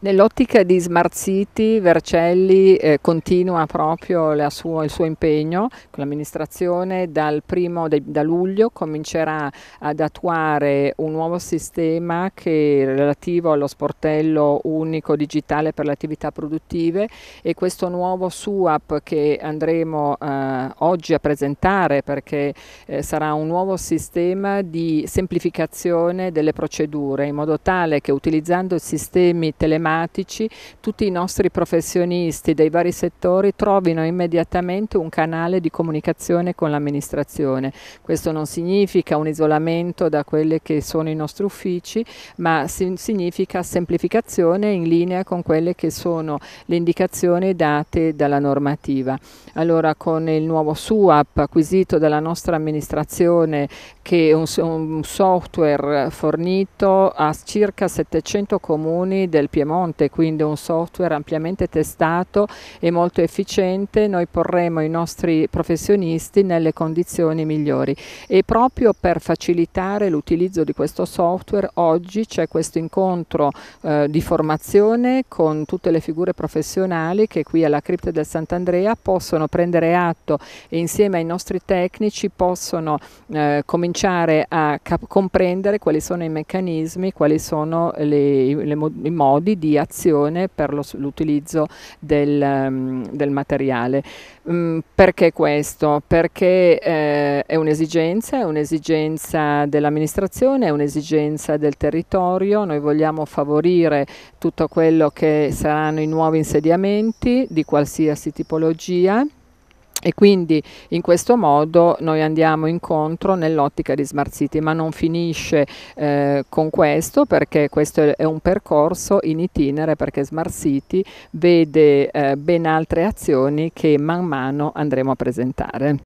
Nell'ottica di Smart City, Vercelli eh, continua proprio suo, il suo impegno con l'amministrazione. Dal primo de, da luglio comincerà ad attuare un nuovo sistema che, relativo allo sportello unico digitale per le attività produttive e questo nuovo SUAP che andremo eh, oggi a presentare perché eh, sarà un nuovo sistema di semplificazione delle procedure in modo tale che utilizzando sistemi telematici informatici, tutti i nostri professionisti dei vari settori trovino immediatamente un canale di comunicazione con l'amministrazione. Questo non significa un isolamento da quelli che sono i nostri uffici, ma significa semplificazione in linea con quelle che sono le indicazioni date dalla normativa. Allora con il nuovo SUAP acquisito dalla nostra amministrazione che è un, un software fornito a circa 700 comuni del Piemonte monte, quindi un software ampiamente testato e molto efficiente, noi porremo i nostri professionisti nelle condizioni migliori e proprio per facilitare l'utilizzo di questo software oggi c'è questo incontro eh, di formazione con tutte le figure professionali che qui alla Cripta del Sant'Andrea possono prendere atto e insieme ai nostri tecnici possono eh, cominciare a comprendere quali sono i meccanismi, quali sono le, le, i modi di di azione per l'utilizzo del, ehm, del, materiale. Mm, perché questo? Perché eh, è un'esigenza, è un'esigenza dell'amministrazione, è un'esigenza del territorio, noi vogliamo favorire tutto quello che saranno i nuovi insediamenti di qualsiasi tipologia e quindi in questo modo noi andiamo incontro nell'ottica di Smart City, ma non finisce eh, con questo perché questo è un percorso in itinere perché Smart City vede eh, ben altre azioni che man mano andremo a presentare.